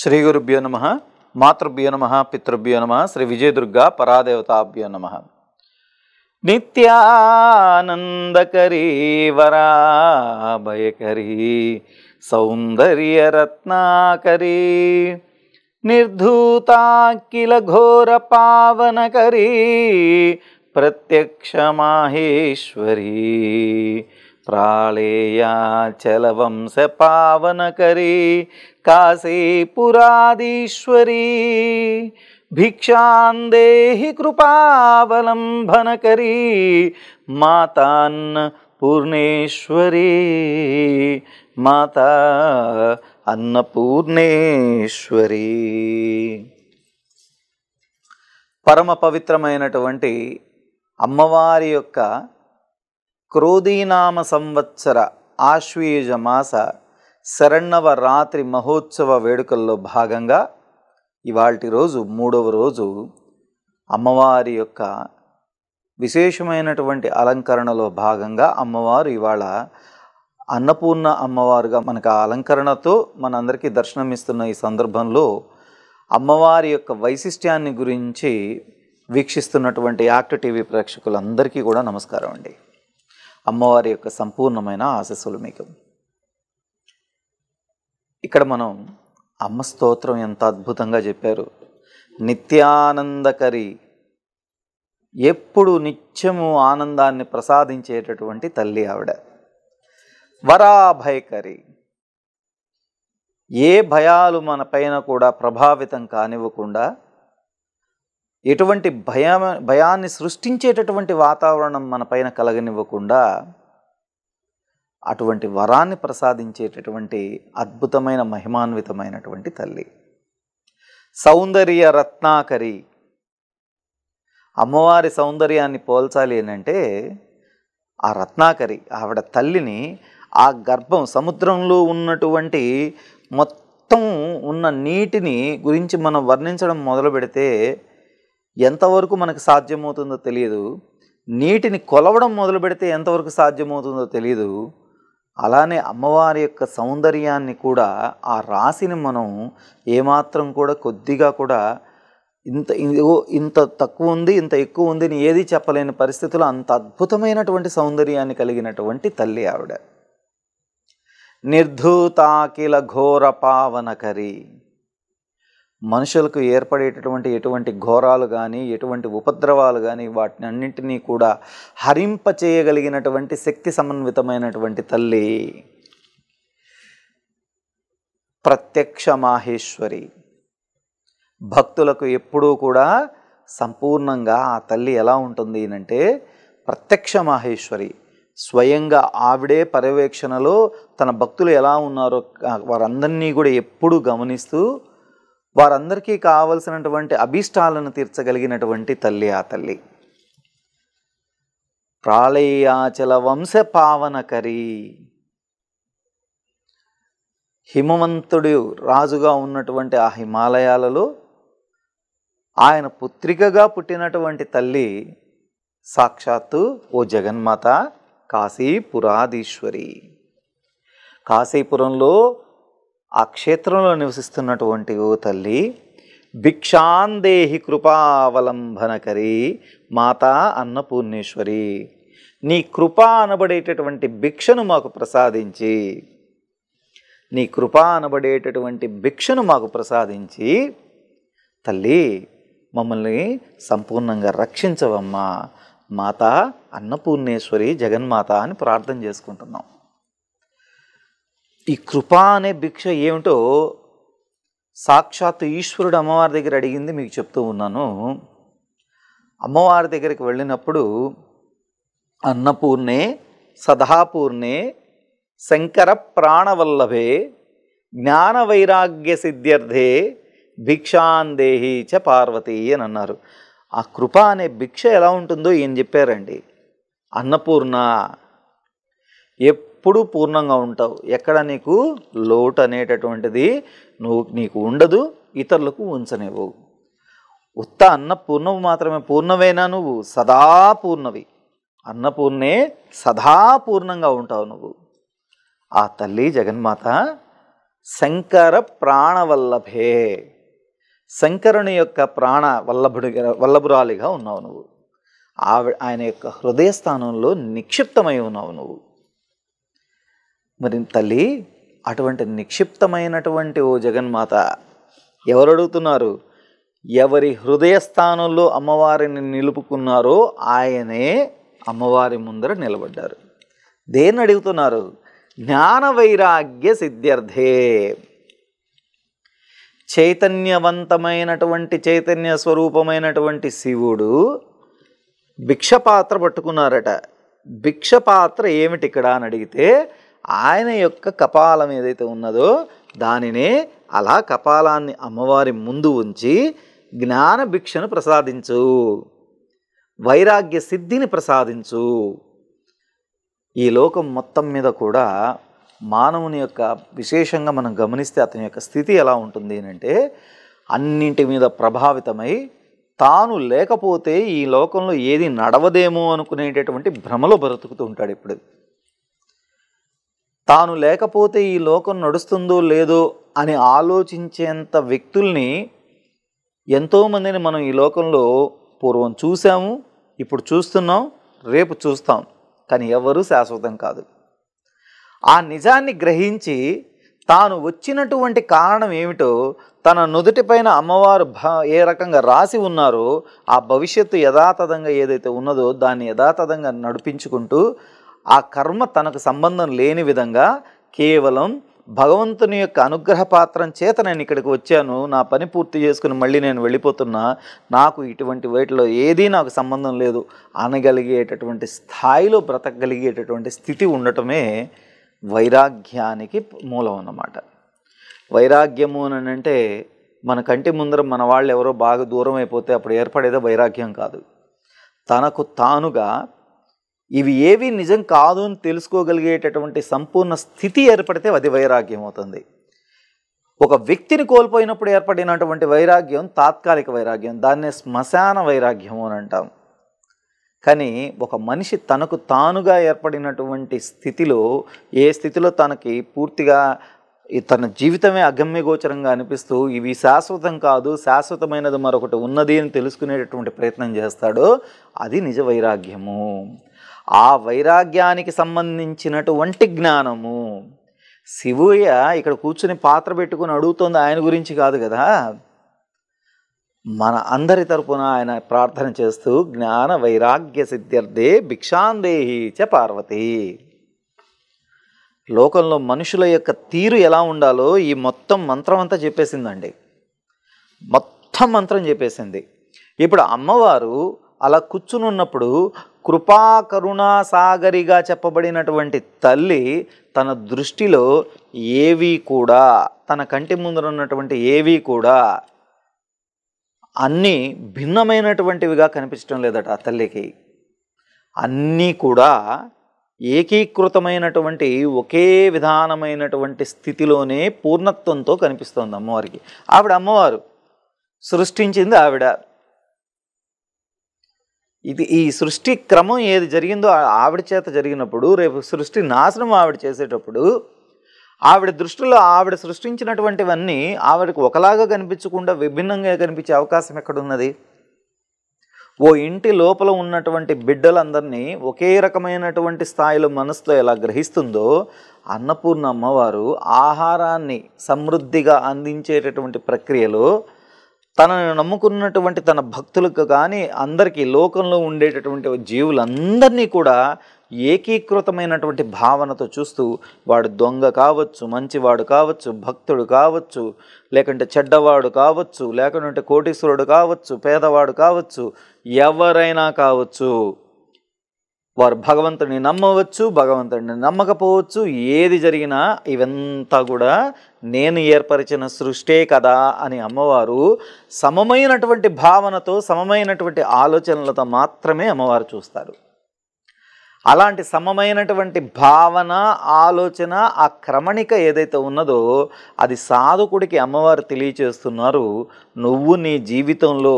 श्रीगुरुभ्यो नमः मातृभ्यो नमः पितृभ्यो नमः श्रीविजयदुर्गा परादेवताभ्यो नमः नित्यानन्दकरी वराभयकरी सौन्दर्यरत्नाकरी निर्धूता घोरपावनकरी प्रत्यक्षमाहेश्वरी ప్రాళేయాచలవంశ పవనకరీ కాశీపురాదీశ్వరీ భిక్షాందేహి కృపావలంబనకరీ మాతన్న పూర్ణేశ్వరీ మాత అన్నపూర్ణేశ్వరీ పరమ పవిత్రమైనటువంటి అమ్మవారి యొక్క క్రోధీనామ సంవత్సర ఆశ్వీయుజ మాస శరణవ రాత్రి మహోత్సవ వేడుకల్లో భాగంగా ఇవాటి రోజు మూడవ రోజు అమ్మవారి యొక్క విశేషమైనటువంటి అలంకరణలో భాగంగా అమ్మవారు ఇవాళ అన్నపూర్ణ అమ్మవారుగా మనకు ఆ అలంకరణతో మనందరికీ దర్శనమిస్తున్న ఈ సందర్భంలో అమ్మవారి యొక్క వైశిష్ట్యాన్ని గురించి వీక్షిస్తున్నటువంటి యాక్ట్ టీవీ ప్రేక్షకులందరికీ కూడా నమస్కారం అండి అమ్మవారి యొక్క సంపూర్ణమైన ఆశస్సులు మీకు ఇక్కడ మనం అమ్మ స్తోత్రం ఎంత అద్భుతంగా చెప్పారు నిత్యానందకరి ఎప్పుడు నిత్యము ఆనందాన్ని ప్రసాదించేటటువంటి తల్లి ఆవిడ వరాభయకరి ఏ భయాలు మన పైన కూడా ప్రభావితం కానివ్వకుండా ఎటువంటి భయ భయాన్ని సృష్టించేటటువంటి వాతావరణం మన పైన కలగనివ్వకుండా అటువంటి వరాన్ని ప్రసాదించేటటువంటి అద్భుతమైన మహిమాన్వితమైనటువంటి తల్లి సౌందర్య రత్నాకరి అమ్మవారి సౌందర్యాన్ని పోల్చాలి అంటే ఆ రత్నాకరి ఆవిడ తల్లిని ఆ గర్భం సముద్రంలో ఉన్నటువంటి మొత్తం ఉన్న నీటిని గురించి మనం వర్ణించడం మొదలు పెడితే ఎంతవరకు మనకు సాధ్యమవుతుందో తెలియదు నీటిని కొలవడం మొదలు పెడితే ఎంతవరకు సాధ్యమవుతుందో తెలియదు అలానే అమ్మవారి యొక్క సౌందర్యాన్ని కూడా ఆ రాశిని మనం ఏమాత్రం కూడా కొద్దిగా కూడా ఇంత ఇంత తక్కువ ఉంది ఇంత ఎక్కువ ఉంది అని ఏది చెప్పలేని పరిస్థితులు అంత అద్భుతమైనటువంటి సౌందర్యాన్ని కలిగినటువంటి తల్లి ఆవిడ నిర్ధూతాకిల ఘోర పావనకరి మనుషులకు ఏర్పడేటటువంటి ఎటువంటి ఘోరాలు కానీ ఎటువంటి ఉపద్రవాలు కానీ వాటిని అన్నింటినీ కూడా హరింప చేయగలిగినటువంటి శక్తి సమన్వితమైనటువంటి తల్లి ప్రత్యక్ష మాహేశ్వరి భక్తులకు ఎప్పుడూ కూడా సంపూర్ణంగా ఆ తల్లి ఎలా ఉంటుంది అంటే ప్రత్యక్ష మాహేశ్వరి స్వయంగా ఆవిడే పర్యవేక్షణలో తన భక్తులు ఎలా ఉన్నారో వారందరినీ కూడా ఎప్పుడూ గమనిస్తూ వారందరికీ కావలసినటువంటి అభీష్టాలను తీర్చగలిగినటువంటి తల్లి ఆ తల్లి ప్రాళయాచల వంశ పావనకరి హిమవంతుడు రాజుగా ఉన్నటువంటి ఆ హిమాలయాలలో ఆయన పుత్రికగా పుట్టినటువంటి తల్లి సాక్షాత్తు ఓ జగన్మాత కాశీపురాధీశ్వరి కాశీపురంలో ఆ క్షేత్రంలో నివసిస్తున్నటువంటి ఓ తల్లి భిక్షాందేహి కృపావలంబనకరి మాతా అన్నపూర్ణేశ్వరి నీ కృప అనబడేటటువంటి భిక్షను మాకు ప్రసాదించి నీ కృప అనబడేటటువంటి భిక్షను మాకు ప్రసాదించి తల్లి మమ్మల్ని సంపూర్ణంగా రక్షించవమ్మా మాత అన్నపూర్ణేశ్వరి జగన్మాత అని ప్రార్థన చేసుకుంటున్నాం ఈ కృప అనే భిక్ష ఏమిటో సాక్షాత్ ఈశ్వరుడు అమ్మవారి దగ్గర అడిగింది మీకు చెప్తూ ఉన్నాను అమ్మవారి దగ్గరికి వెళ్ళినప్పుడు అన్నపూర్ణే సదాపూర్ణే శంకర ప్రాణవల్లభే జ్ఞాన వైరాగ్య సిద్ధ్యర్థే భిక్షాందేహి చ పార్వతి అని అన్నారు ఆ కృప అనే భిక్ష ఎలా ఉంటుందో ఏం చెప్పారండి అన్నపూర్ణ ఎప్పుడు ఎప్పుడు పూర్ణంగా ఉంటావు ఎక్కడ నీకు లోటు అనేటటువంటిది నువ్వు నీకు ఉండదు ఇతరులకు ఉంచనివ్వు ఉత్త అన్నపూర్ణవు మాత్రమే పూర్ణమేనా నువ్వు సదా పూర్ణవి అన్నపూర్ణే సదా పూర్ణంగా ఉంటావు నువ్వు ఆ తల్లి జగన్మాత శంకర ప్రాణవల్లభే శంకరుని యొక్క ప్రాణ వల్లభుడి వల్లభురాలిగా ఉన్నావు నువ్వు ఆవిడ ఆయన యొక్క హృదయస్థానంలో నిక్షిప్తమై ఉన్నావు నువ్వు మరి తల్లి అటువంటి నిక్షిప్తమైనటువంటి ఓ జగన్మాత ఎవరు అడుగుతున్నారు ఎవరి హృదయస్థానంలో అమ్మవారిని నిలుపుకున్నారో ఆయనే అమ్మవారి ముందర నిలబడ్డారు దేన్ని అడుగుతున్నారు జ్ఞాన వైరాగ్య సిద్ధ్యర్థే చైతన్యవంతమైనటువంటి చైతన్య స్వరూపమైనటువంటి శివుడు భిక్షపాత్ర పట్టుకున్నారట భిక్షపాత్ర ఏమిటి ఇక్కడ అని అడిగితే ఆయన యొక్క కపాలం ఏదైతే ఉన్నదో దానినే అలా కపాలాన్ని అమ్మవారి ముందు ఉంచి జ్ఞాన భిక్షను ప్రసాదించు వైరాగ్య సిద్ధిని ప్రసాదించు ఈ లోకం మొత్తం మీద కూడా మానవుని యొక్క విశేషంగా మనం గమనిస్తే అతని యొక్క స్థితి ఎలా ఉంటుంది అంటే అన్నింటి మీద ప్రభావితమై తాను లేకపోతే ఈ లోకంలో ఏది నడవదేమో అనుకునేటటువంటి భ్రమలో బ్రతుకుతూ ఉంటాడు ఇప్పుడు తాను లేకపోతే ఈ లోకం నడుస్తుందో లేదో అని ఆలోచించేంత వ్యక్తుల్ని ఎంతోమందిని మనం ఈ లోకంలో పూర్వం చూసాము ఇప్పుడు చూస్తున్నాం రేపు చూస్తాం కానీ ఎవరూ శాశ్వతం కాదు ఆ నిజాన్ని గ్రహించి తాను వచ్చినటువంటి కారణం ఏమిటో తన నుదుటిపైన అమ్మవారు భ ఏ రకంగా రాసి ఉన్నారో ఆ భవిష్యత్తు యథాతథంగా ఏదైతే ఉన్నదో దాన్ని యథాతథంగా నడిపించుకుంటూ ఆ కర్మ తనకు సంబంధం లేని విధంగా కేవలం భగవంతుని యొక్క అనుగ్రహ పాత్రం చేత నేను ఇక్కడికి వచ్చాను నా పని పూర్తి చేసుకుని మళ్ళీ నేను వెళ్ళిపోతున్నా నాకు ఇటువంటి వేటిలో ఏదీ నాకు సంబంధం లేదు అనగలిగేటటువంటి స్థాయిలో బ్రతకగలిగేటటువంటి స్థితి ఉండటమే వైరాగ్యానికి మూలం అన్నమాట వైరాగ్యము అని అంటే మన కంటి ముందర మన వాళ్ళు ఎవరో బాగా దూరం అయిపోతే అప్పుడు ఏర్పడేదో వైరాగ్యం కాదు తనకు తానుగా ఇవి ఏవి నిజం కాదు అని తెలుసుకోగలిగేటటువంటి సంపూర్ణ స్థితి ఏర్పడితే అది వైరాగ్యం అవుతుంది ఒక వ్యక్తిని కోల్పోయినప్పుడు ఏర్పడినటువంటి వైరాగ్యం తాత్కాలిక వైరాగ్యం దాన్నే శ్మశాన వైరాగ్యము అని అంటాం కానీ ఒక మనిషి తనకు తానుగా ఏర్పడినటువంటి స్థితిలో ఏ స్థితిలో తనకి పూర్తిగా తన జీవితమే అగమ్యగోచరంగా అనిపిస్తూ ఇవి శాశ్వతం కాదు శాశ్వతమైనది మరొకటి ఉన్నది అని తెలుసుకునేటటువంటి ప్రయత్నం చేస్తాడో అది నిజ వైరాగ్యము ఆ వైరాగ్యానికి సంబంధించినటువంటి జ్ఞానము శివయ్య ఇక్కడ కూర్చుని పాత్ర పెట్టుకుని అడుగుతుంది ఆయన గురించి కాదు కదా మన అందరి తరపున ఆయన ప్రార్థన చేస్తూ జ్ఞాన వైరాగ్య సిద్ధ్యర్థే భిక్షాందేహి చ పార్వతి లోకంలో మనుషుల యొక్క తీరు ఎలా ఉండాలో ఈ మొత్తం మంత్రం అంతా చెప్పేసిందండి మొత్తం మంత్రం చెప్పేసింది ఇప్పుడు అమ్మవారు అలా కూర్చునున్నప్పుడు సాగరిగా చెప్పబడినటువంటి తల్లి తన దృష్టిలో ఏవి కూడా తన కంటి ముందర ఉన్నటువంటి ఏవి కూడా అన్నీ భిన్నమైనటువంటివిగా కనిపించడం లేదట ఆ తల్లికి అన్నీ కూడా ఏకీకృతమైనటువంటి ఒకే విధానమైనటువంటి స్థితిలోనే పూర్ణత్వంతో కనిపిస్తోంది అమ్మవారికి ఆవిడ అమ్మవారు సృష్టించింది ఆవిడ ఇది ఈ సృష్టి క్రమం ఏది జరిగిందో ఆవిడ చేత జరిగినప్పుడు రేపు సృష్టి నాశనం ఆవిడ చేసేటప్పుడు ఆవిడ దృష్టిలో ఆవిడ సృష్టించినటువంటివన్నీ ఆవిడకు ఒకలాగా కనిపించకుండా విభిన్నంగా కనిపించే అవకాశం ఎక్కడున్నది ఓ ఇంటి లోపల ఉన్నటువంటి బిడ్డలందరినీ ఒకే రకమైనటువంటి స్థాయిలో మనసులో ఎలా గ్రహిస్తుందో అన్నపూర్ణ అమ్మవారు ఆహారాన్ని సమృద్ధిగా అందించేటటువంటి ప్రక్రియలో తనను నమ్ముకున్నటువంటి తన భక్తులకు కానీ అందరికీ లోకంలో ఉండేటటువంటి జీవులందరినీ కూడా ఏకీకృతమైనటువంటి భావనతో చూస్తూ వాడు దొంగ కావచ్చు మంచివాడు కావచ్చు భక్తుడు కావచ్చు లేకుంటే చెడ్డవాడు కావచ్చు లేకుంటే కోటీశ్వరుడు కావచ్చు పేదవాడు కావచ్చు ఎవరైనా కావచ్చు వారు భగవంతుడిని నమ్మవచ్చు భగవంతుడిని నమ్మకపోవచ్చు ఏది జరిగినా ఇవంతా కూడా నేను ఏర్పరిచిన సృష్టే కదా అని అమ్మవారు సమమైనటువంటి భావనతో సమమైనటువంటి ఆలోచనలతో మాత్రమే అమ్మవారు చూస్తారు అలాంటి సమమైనటువంటి భావన ఆలోచన ఆ క్రమణిక ఏదైతే ఉన్నదో అది సాధకుడికి అమ్మవారు తెలియచేస్తున్నారు నువ్వు నీ జీవితంలో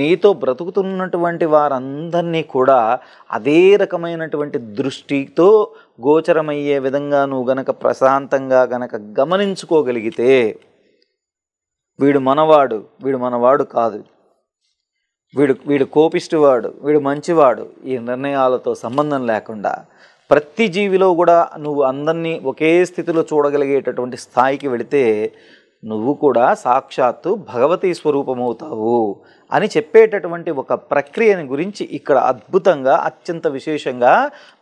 నీతో బ్రతుకుతున్నటువంటి వారందరినీ కూడా అదే రకమైనటువంటి దృష్టితో గోచరమయ్యే విధంగా నువ్వు గనక ప్రశాంతంగా గనక గమనించుకోగలిగితే వీడు మనవాడు వీడు మనవాడు కాదు వీడు వీడు కోపిష్టివాడు వీడు మంచివాడు ఈ నిర్ణయాలతో సంబంధం లేకుండా ప్రతి జీవిలో కూడా నువ్వు అందరినీ ఒకే స్థితిలో చూడగలిగేటటువంటి స్థాయికి వెళితే నువ్వు కూడా సాక్షాత్తు స్వరూపం స్వరూపమవుతావు అని చెప్పేటటువంటి ఒక ప్రక్రియని గురించి ఇక్కడ అద్భుతంగా అత్యంత విశేషంగా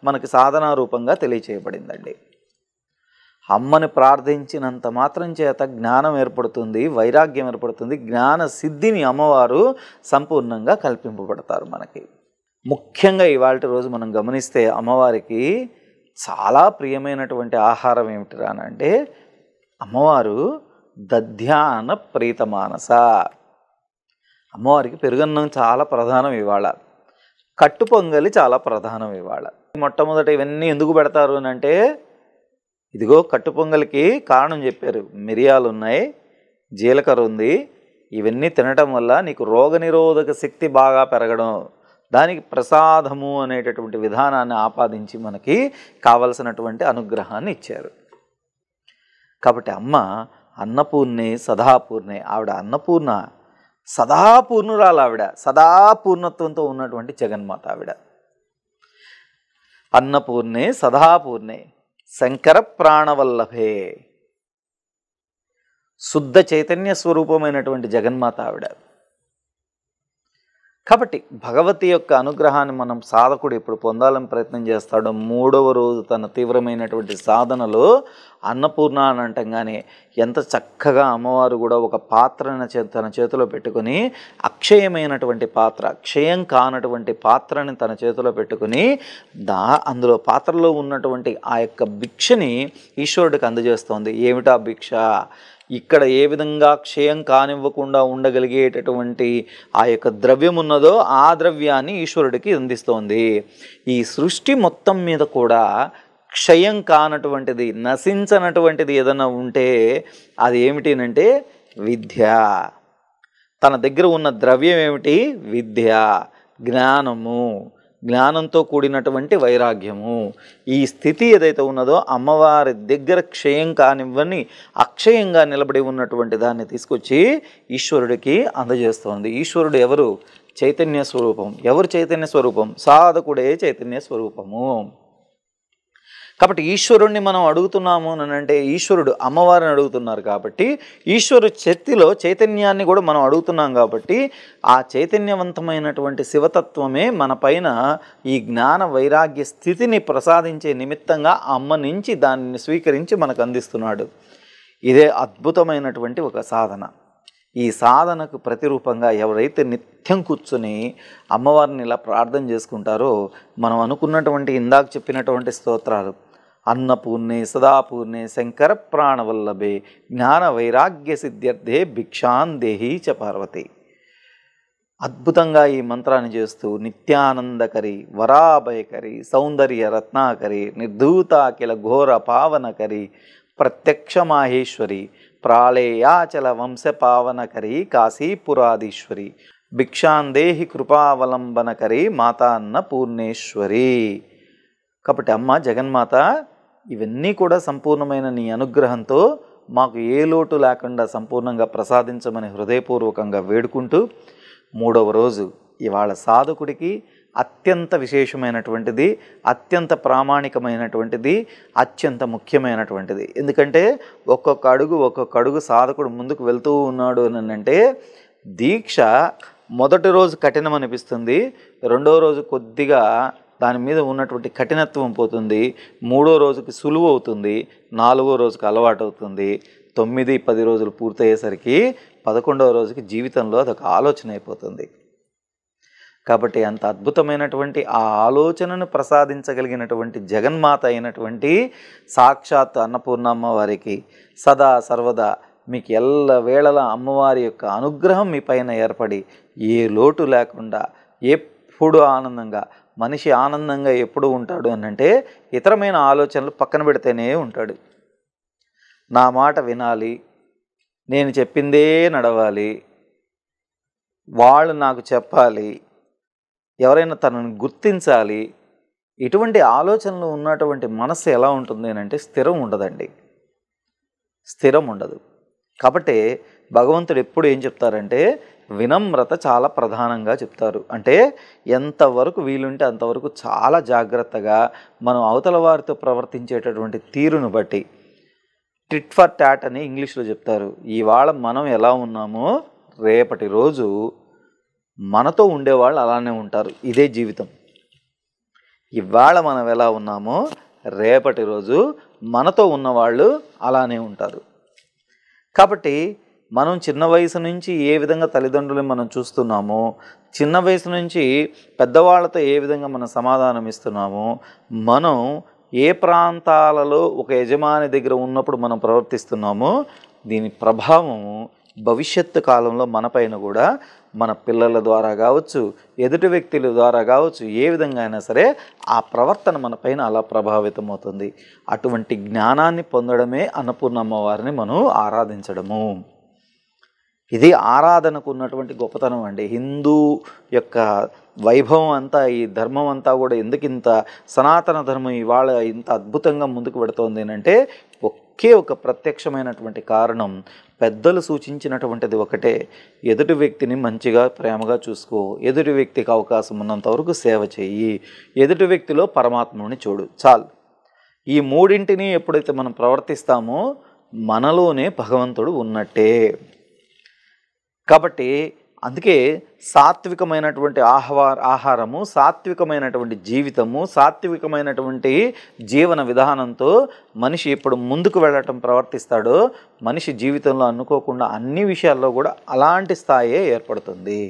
మనకి సాధనారూపంగా తెలియచేయబడిందండి అమ్మని ప్రార్థించినంత మాత్రం చేత జ్ఞానం ఏర్పడుతుంది వైరాగ్యం ఏర్పడుతుంది జ్ఞాన సిద్ధిని అమ్మవారు సంపూర్ణంగా కల్పింపబడతారు మనకి ముఖ్యంగా ఇవాళ రోజు మనం గమనిస్తే అమ్మవారికి చాలా ప్రియమైనటువంటి ఆహారం ఏమిటిరా అంటే అమ్మవారు దధ్యాన ప్రీతమానస అమ్మవారికి పెరుగన్నం చాలా ప్రధానం ఇవాళ కట్టు పొంగలి చాలా ప్రధానం ఇవాళ మొట్టమొదట ఇవన్నీ ఎందుకు పెడతారు అని అంటే ఇదిగో కట్టుపొంగలికి కారణం చెప్పారు మిరియాలు ఉన్నాయి జీలకర్ర ఉంది ఇవన్నీ తినటం వల్ల నీకు రోగనిరోధక శక్తి బాగా పెరగడం దానికి ప్రసాదము అనేటటువంటి విధానాన్ని ఆపాదించి మనకి కావలసినటువంటి అనుగ్రహాన్ని ఇచ్చారు కాబట్టి అమ్మ అన్నపూర్ణి సదాపూర్ణి ఆవిడ అన్నపూర్ణ సదాపూర్ణురాలు ఆవిడ సదాపూర్ణత్వంతో ఉన్నటువంటి జగన్మాత ఆవిడ అన్నపూర్ణి సదాపూర్ణి శంకర ప్రాణవల్లభే శుద్ధ చైతన్య స్వరూపమైనటువంటి జగన్మాత ఆవిడ కాబట్టి భగవతి యొక్క అనుగ్రహాన్ని మనం సాధకుడు ఇప్పుడు పొందాలని ప్రయత్నం చేస్తాడో మూడవ రోజు తన తీవ్రమైనటువంటి సాధనలో అన్నపూర్ణ అని అంటంగానే ఎంత చక్కగా అమ్మవారు కూడా ఒక పాత్రను తన చేతిలో పెట్టుకుని అక్షయమైనటువంటి పాత్ర అక్షయం కానటువంటి పాత్రని తన చేతిలో పెట్టుకుని దా అందులో పాత్రలో ఉన్నటువంటి ఆ యొక్క భిక్షని ఈశ్వరుడికి అందజేస్తోంది ఏమిటా భిక్ష ఇక్కడ ఏ విధంగా క్షయం కానివ్వకుండా ఉండగలిగేటటువంటి ఆ యొక్క ద్రవ్యం ఉన్నదో ఆ ద్రవ్యాన్ని ఈశ్వరుడికి అందిస్తోంది ఈ సృష్టి మొత్తం మీద కూడా క్షయం కానటువంటిది నశించనటువంటిది ఏదైనా ఉంటే అది ఏమిటినంటే విద్య తన దగ్గర ఉన్న ద్రవ్యం ఏమిటి విద్య జ్ఞానము జ్ఞానంతో కూడినటువంటి వైరాగ్యము ఈ స్థితి ఏదైతే ఉన్నదో అమ్మవారి దగ్గర క్షయం కానివ్వని అక్షయంగా నిలబడి ఉన్నటువంటి దాన్ని తీసుకొచ్చి ఈశ్వరుడికి అందజేస్తోంది ఈశ్వరుడు ఎవరు చైతన్య స్వరూపం ఎవరు చైతన్య స్వరూపం సాధకుడే చైతన్య స్వరూపము కాబట్టి ఈశ్వరుణ్ణి మనం అడుగుతున్నాము అని అంటే ఈశ్వరుడు అమ్మవారిని అడుగుతున్నారు కాబట్టి ఈశ్వరు శక్తిలో చైతన్యాన్ని కూడా మనం అడుగుతున్నాం కాబట్టి ఆ చైతన్యవంతమైనటువంటి శివతత్వమే మన పైన ఈ జ్ఞాన వైరాగ్య స్థితిని ప్రసాదించే నిమిత్తంగా అమ్మ నుంచి దానిని స్వీకరించి మనకు అందిస్తున్నాడు ఇదే అద్భుతమైనటువంటి ఒక సాధన ఈ సాధనకు ప్రతిరూపంగా ఎవరైతే నిత్యం కూర్చుని అమ్మవారిని ఇలా ప్రార్థన చేసుకుంటారో మనం అనుకున్నటువంటి ఇందాక చెప్పినటువంటి స్తోత్రాలు అన్నపూర్ణే సదాపూర్ణే శంకర ప్రాణవల్లభే జ్ఞాన వైరాగ్య సిద్ధ్యర్థే భిక్షాన్ భిక్షాందేహీ చ పార్వతి అద్భుతంగా ఈ మంత్రాన్ని చేస్తూ నిత్యానందకరి వరాభయకరి సౌందర్య రత్నాకరి నిర్ధూతాకిల ఘోర పావనకరి ప్రత్యక్ష మాహేశ్వరి ప్రాళేయాచల వంశ పావనకరి కాశీపురాధీశ్వరి భిక్షాందేహి కృపావలంబనకరి మాతాన్న పూర్ణేశ్వరి కాబట్టి అమ్మ జగన్మాత ఇవన్నీ కూడా సంపూర్ణమైన నీ అనుగ్రహంతో మాకు ఏ లోటు లేకుండా సంపూర్ణంగా ప్రసాదించమని హృదయపూర్వకంగా వేడుకుంటూ మూడవ రోజు ఇవాళ సాధకుడికి అత్యంత విశేషమైనటువంటిది అత్యంత ప్రామాణికమైనటువంటిది అత్యంత ముఖ్యమైనటువంటిది ఎందుకంటే ఒక్కొక్క అడుగు ఒక్కొక్క అడుగు సాధకుడు ముందుకు వెళ్తూ ఉన్నాడు అని అంటే దీక్ష మొదటి రోజు కఠినం అనిపిస్తుంది రెండో రోజు కొద్దిగా దాని మీద ఉన్నటువంటి కఠినత్వం పోతుంది మూడో రోజుకి సులువు అవుతుంది నాలుగో రోజుకి అలవాటు అవుతుంది తొమ్మిది పది రోజులు పూర్తయ్యేసరికి పదకొండవ రోజుకి జీవితంలో అదొక ఆలోచన అయిపోతుంది కాబట్టి అంత అద్భుతమైనటువంటి ఆ ఆలోచనను ప్రసాదించగలిగినటువంటి జగన్మాత అయినటువంటి సాక్షాత్ అన్నపూర్ణమ్మ వారికి సదా సర్వదా మీకు ఎల్ల వేళల అమ్మవారి యొక్క అనుగ్రహం మీ పైన ఏర్పడి ఏ లోటు లేకుండా ఎప్పుడు ఆనందంగా మనిషి ఆనందంగా ఎప్పుడు ఉంటాడు అని అంటే ఇతరమైన ఆలోచనలు పక్కన పెడితేనే ఉంటాడు నా మాట వినాలి నేను చెప్పిందే నడవాలి వాళ్ళు నాకు చెప్పాలి ఎవరైనా తనని గుర్తించాలి ఇటువంటి ఆలోచనలు ఉన్నటువంటి మనస్సు ఎలా ఉంటుంది అని అంటే స్థిరం ఉండదండి స్థిరం ఉండదు కాబట్టి భగవంతుడు ఎప్పుడు ఏం చెప్తారంటే వినమ్రత చాలా ప్రధానంగా చెప్తారు అంటే ఎంతవరకు వీలుంటే అంతవరకు చాలా జాగ్రత్తగా మనం అవతల వారితో ప్రవర్తించేటటువంటి తీరును బట్టి టిట్ ఫర్ టాట్ అని ఇంగ్లీష్లో చెప్తారు ఇవాళ మనం ఎలా ఉన్నామో రేపటి రోజు మనతో ఉండేవాళ్ళు అలానే ఉంటారు ఇదే జీవితం ఇవాళ మనం ఎలా ఉన్నామో రేపటి రోజు మనతో ఉన్నవాళ్ళు అలానే ఉంటారు కాబట్టి మనం చిన్న వయసు నుంచి ఏ విధంగా తల్లిదండ్రులను మనం చూస్తున్నామో చిన్న వయసు నుంచి పెద్దవాళ్ళతో ఏ విధంగా మనం సమాధానం ఇస్తున్నామో మనం ఏ ప్రాంతాలలో ఒక యజమాని దగ్గర ఉన్నప్పుడు మనం ప్రవర్తిస్తున్నామో దీని ప్రభావము భవిష్యత్తు కాలంలో మనపైన కూడా మన పిల్లల ద్వారా కావచ్చు ఎదుటి వ్యక్తుల ద్వారా కావచ్చు ఏ విధంగా అయినా సరే ఆ ప్రవర్తన మనపైన అలా ప్రభావితమవుతుంది అటువంటి జ్ఞానాన్ని పొందడమే అన్నపూర్ణమ్మ వారిని మనం ఆరాధించడము ఇది ఆరాధనకు ఉన్నటువంటి గొప్పతనం అండి హిందూ యొక్క వైభవం అంతా ఈ ధర్మం అంతా కూడా ఎందుకు ఇంత సనాతన ధర్మం ఇవాళ ఇంత అద్భుతంగా ముందుకు పెడుతోంది అంటే ఒకే ఒక ప్రత్యక్షమైనటువంటి కారణం పెద్దలు సూచించినటువంటిది ఒకటే ఎదుటి వ్యక్తిని మంచిగా ప్రేమగా చూసుకో ఎదుటి వ్యక్తికి అవకాశం ఉన్నంత వరకు సేవ చేయి ఎదుటి వ్యక్తిలో పరమాత్ముని చూడు చాలు ఈ మూడింటిని ఎప్పుడైతే మనం ప్రవర్తిస్తామో మనలోనే భగవంతుడు ఉన్నట్టే కాబట్టి అందుకే సాత్వికమైనటువంటి ఆహ్వా ఆహారము సాత్వికమైనటువంటి జీవితము సాత్వికమైనటువంటి జీవన విధానంతో మనిషి ఇప్పుడు ముందుకు వెళ్ళటం ప్రవర్తిస్తాడో మనిషి జీవితంలో అనుకోకుండా అన్ని విషయాల్లో కూడా అలాంటి స్థాయే ఏర్పడుతుంది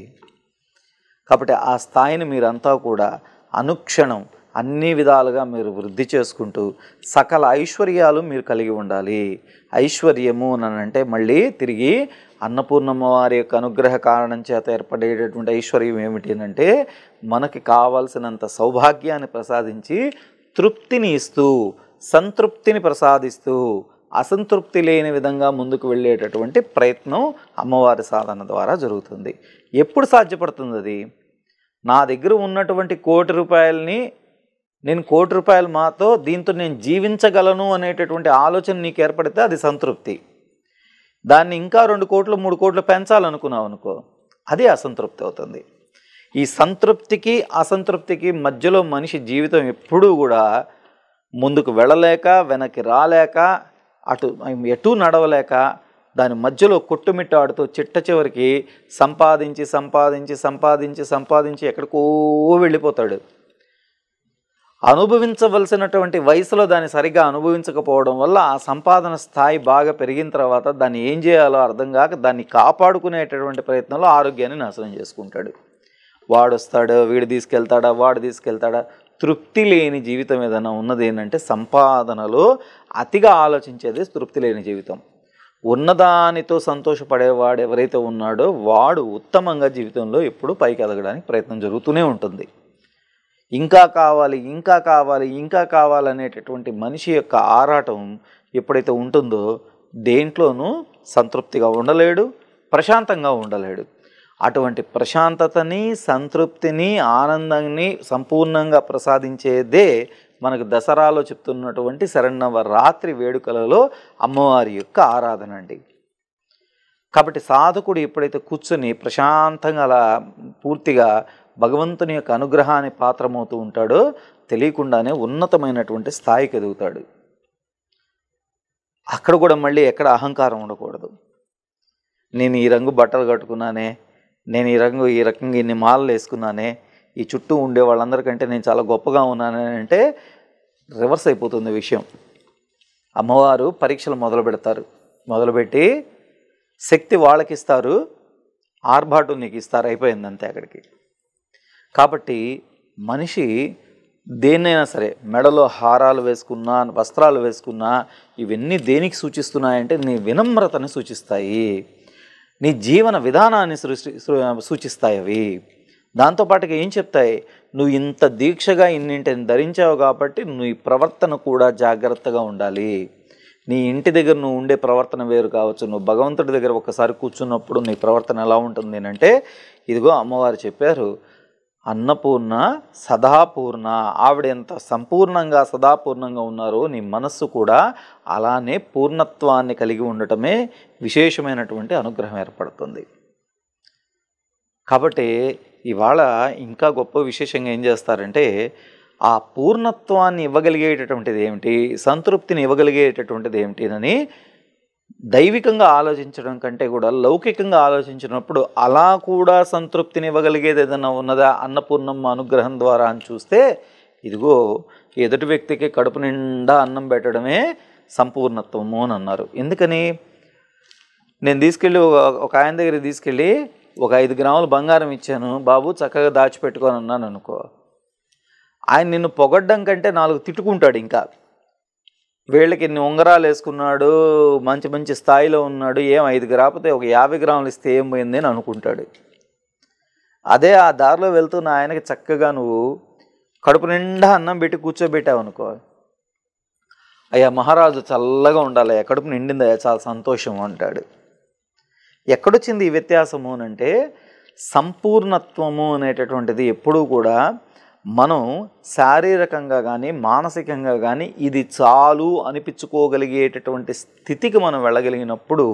కాబట్టి ఆ స్థాయిని మీరంతా కూడా అనుక్షణం అన్ని విధాలుగా మీరు వృద్ధి చేసుకుంటూ సకల ఐశ్వర్యాలు మీరు కలిగి ఉండాలి ఐశ్వర్యము అని అంటే మళ్ళీ తిరిగి అన్నపూర్ణమ్మ వారి యొక్క అనుగ్రహ కారణం చేత ఏర్పడేటటువంటి ఐశ్వర్యం అంటే మనకి కావలసినంత సౌభాగ్యాన్ని ప్రసాదించి తృప్తిని ఇస్తూ సంతృప్తిని ప్రసాదిస్తూ అసంతృప్తి లేని విధంగా ముందుకు వెళ్ళేటటువంటి ప్రయత్నం అమ్మవారి సాధన ద్వారా జరుగుతుంది ఎప్పుడు సాధ్యపడుతుంది అది నా దగ్గర ఉన్నటువంటి కోటి రూపాయలని నేను కోటి రూపాయలు మాతో దీంతో నేను జీవించగలను అనేటటువంటి ఆలోచన నీకు ఏర్పడితే అది సంతృప్తి దాన్ని ఇంకా రెండు కోట్లు మూడు కోట్లు పెంచాలనుకున్నావు అనుకో అదే అసంతృప్తి అవుతుంది ఈ సంతృప్తికి అసంతృప్తికి మధ్యలో మనిషి జీవితం ఎప్పుడూ కూడా ముందుకు వెళ్ళలేక వెనక్కి రాలేక అటు ఎటు నడవలేక దాని మధ్యలో కొట్టుమిట్టాడుతూ చిట్ట చివరికి సంపాదించి సంపాదించి సంపాదించి సంపాదించి ఎక్కడికో వెళ్ళిపోతాడు అనుభవించవలసినటువంటి వయసులో దాన్ని సరిగ్గా అనుభవించకపోవడం వల్ల ఆ సంపాదన స్థాయి బాగా పెరిగిన తర్వాత దాన్ని ఏం చేయాలో అర్థం కాక దాన్ని కాపాడుకునేటటువంటి ప్రయత్నంలో ఆరోగ్యాన్ని నాశనం చేసుకుంటాడు వాడు వస్తాడు వీడు తీసుకెళ్తాడా వాడు తీసుకెళ్తాడా తృప్తి లేని జీవితం ఏదైనా ఉన్నది ఏంటంటే సంపాదనలో అతిగా ఆలోచించేది తృప్తి లేని జీవితం ఉన్నదానితో సంతోషపడేవాడు ఎవరైతే ఉన్నాడో వాడు ఉత్తమంగా జీవితంలో ఎప్పుడూ పైకి ఎదగడానికి ప్రయత్నం జరుగుతూనే ఉంటుంది ఇంకా కావాలి ఇంకా కావాలి ఇంకా కావాలనేటటువంటి మనిషి యొక్క ఆరాటం ఎప్పుడైతే ఉంటుందో దేంట్లోనూ సంతృప్తిగా ఉండలేడు ప్రశాంతంగా ఉండలేడు అటువంటి ప్రశాంతతని సంతృప్తిని ఆనందాన్ని సంపూర్ణంగా ప్రసాదించేదే మనకు దసరాలో చెప్తున్నటువంటి శరణవ రాత్రి వేడుకలలో అమ్మవారి యొక్క ఆరాధన అండి కాబట్టి సాధకుడు ఎప్పుడైతే కూర్చొని ప్రశాంతంగా అలా పూర్తిగా భగవంతుని యొక్క అనుగ్రహాన్ని పాత్రమవుతూ ఉంటాడో తెలియకుండానే ఉన్నతమైనటువంటి స్థాయికి ఎదుగుతాడు అక్కడ కూడా మళ్ళీ ఎక్కడ అహంకారం ఉండకూడదు నేను ఈ రంగు బట్టలు కట్టుకున్నానే నేను ఈ రంగు ఈ రకంగా ఇన్ని మాలలు వేసుకున్నానే ఈ చుట్టూ ఉండే వాళ్ళందరికంటే నేను చాలా గొప్పగా ఉన్నానని అంటే రివర్స్ అయిపోతుంది విషయం అమ్మవారు పరీక్షలు మొదలు పెడతారు మొదలుపెట్టి శక్తి వాళ్ళకిస్తారు ఆర్భాటు నీకు ఇస్తారు అయిపోయిందంతే అక్కడికి కాబట్టి మనిషి దేన్నైనా సరే మెడలో హారాలు వేసుకున్నా వస్త్రాలు వేసుకున్నా ఇవన్నీ దేనికి సూచిస్తున్నాయంటే నీ వినమ్రతని సూచిస్తాయి నీ జీవన విధానాన్ని సృష్టి సూచిస్తాయి అవి దాంతోపాటుగా ఏం చెప్తాయి నువ్వు ఇంత దీక్షగా ఇన్నింటిని ధరించావు కాబట్టి నువ్వు ఈ ప్రవర్తన కూడా జాగ్రత్తగా ఉండాలి నీ ఇంటి దగ్గర నువ్వు ఉండే ప్రవర్తన వేరు కావచ్చు నువ్వు భగవంతుడి దగ్గర ఒకసారి కూర్చున్నప్పుడు నీ ప్రవర్తన ఎలా ఉంటుంది అంటే ఇదిగో అమ్మవారు చెప్పారు అన్నపూర్ణ సదాపూర్ణ ఆవిడ ఎంత సంపూర్ణంగా సదాపూర్ణంగా ఉన్నారో నీ మనస్సు కూడా అలానే పూర్ణత్వాన్ని కలిగి ఉండటమే విశేషమైనటువంటి అనుగ్రహం ఏర్పడుతుంది కాబట్టి ఇవాళ ఇంకా గొప్ప విశేషంగా ఏం చేస్తారంటే ఆ పూర్ణత్వాన్ని ఇవ్వగలిగేటటువంటిది ఏమిటి సంతృప్తిని ఇవ్వగలిగేటటువంటిది ఏమిటి అని దైవికంగా ఆలోచించడం కంటే కూడా లౌకికంగా ఆలోచించినప్పుడు అలా కూడా సంతృప్తినివ్వగలిగేది ఏదైనా ఉన్నదా అన్నపూర్ణమ్మ అనుగ్రహం ద్వారా అని చూస్తే ఇదిగో ఎదుటి వ్యక్తికి కడుపు నిండా అన్నం పెట్టడమే సంపూర్ణత్వము అని అన్నారు ఎందుకని నేను తీసుకెళ్ళి ఒక ఆయన దగ్గర తీసుకెళ్ళి ఒక ఐదు గ్రాములు బంగారం ఇచ్చాను బాబు చక్కగా దాచిపెట్టుకొని అన్నాను అనుకో ఆయన నిన్ను పొగడ్డం కంటే నాలుగు తిట్టుకుంటాడు ఇంకా వీళ్ళకి ఇన్ని ఉంగరాలు వేసుకున్నాడు మంచి మంచి స్థాయిలో ఉన్నాడు ఏం ఐదు రాకపోతే ఒక యాభై గ్రాములు ఇస్తే ఏం పోయింది అని అనుకుంటాడు అదే ఆ దారిలో వెళ్తున్న ఆయనకి చక్కగా నువ్వు కడుపు నిండా అన్నం పెట్టి కూర్చోబెట్టావు అనుకో అయ్యా మహారాజు చల్లగా ఉండాలి కడుపు నిండిందయ్యా చాలా సంతోషం అంటాడు ఎక్కడొచ్చింది ఈ వ్యత్యాసము అంటే సంపూర్ణత్వము అనేటటువంటిది ఎప్పుడూ కూడా మనం శారీరకంగా కానీ మానసికంగా కానీ ఇది చాలు అనిపించుకోగలిగేటటువంటి స్థితికి మనం వెళ్ళగలిగినప్పుడు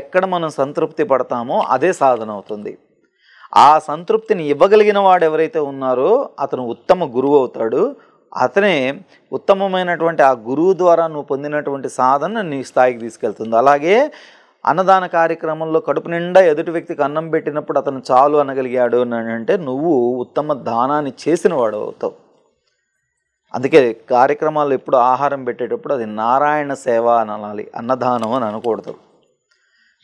ఎక్కడ మనం సంతృప్తి పడతామో అదే సాధన అవుతుంది ఆ సంతృప్తిని ఇవ్వగలిగిన వాడు ఎవరైతే ఉన్నారో అతను ఉత్తమ గురువు అవుతాడు అతనే ఉత్తమమైనటువంటి ఆ గురువు ద్వారా నువ్వు పొందినటువంటి సాధన నీ స్థాయికి తీసుకెళ్తుంది అలాగే అన్నదాన కార్యక్రమంలో కడుపు నిండా ఎదుటి వ్యక్తికి అన్నం పెట్టినప్పుడు అతను చాలు అనగలిగాడు అని అంటే నువ్వు ఉత్తమ దానాన్ని చేసిన వాడు అవుతావు అందుకే కార్యక్రమాలు ఎప్పుడు ఆహారం పెట్టేటప్పుడు అది నారాయణ సేవ అని అనాలి అన్నదానం అని అనకూడదు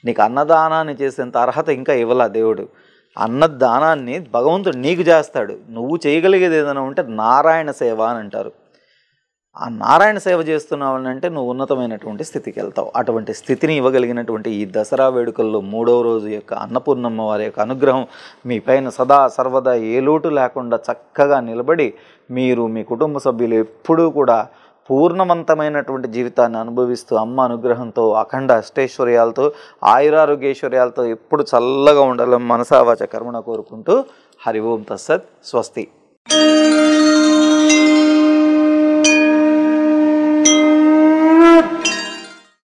నీకు అన్నదానాన్ని చేసేంత అర్హత ఇంకా ఇవ్వలా దేవుడు అన్నదానాన్ని భగవంతుడు నీకు చేస్తాడు నువ్వు చేయగలిగేది ఏదైనా ఉంటే నారాయణ సేవ అని అంటారు ఆ నారాయణ సేవ చేస్తున్నావు అంటే నువ్వు ఉన్నతమైనటువంటి స్థితికి వెళ్తావు అటువంటి స్థితిని ఇవ్వగలిగినటువంటి ఈ దసరా వేడుకల్లో మూడవ రోజు యొక్క అన్నపూర్ణమ్మ వారి యొక్క అనుగ్రహం మీ పైన సదా సర్వదా ఏ లోటు లేకుండా చక్కగా నిలబడి మీరు మీ కుటుంబ సభ్యులు ఎప్పుడూ కూడా పూర్ణవంతమైనటువంటి జీవితాన్ని అనుభవిస్తూ అమ్మ అనుగ్రహంతో అఖండ అష్టైశ్వర్యాలతో ఆయురారోగ్యేశ్వర్యాలతో ఎప్పుడు చల్లగా ఉండాలని మనసావాచ కర్మణ కోరుకుంటూ హరి ఓం తస్సత్ స్వస్తి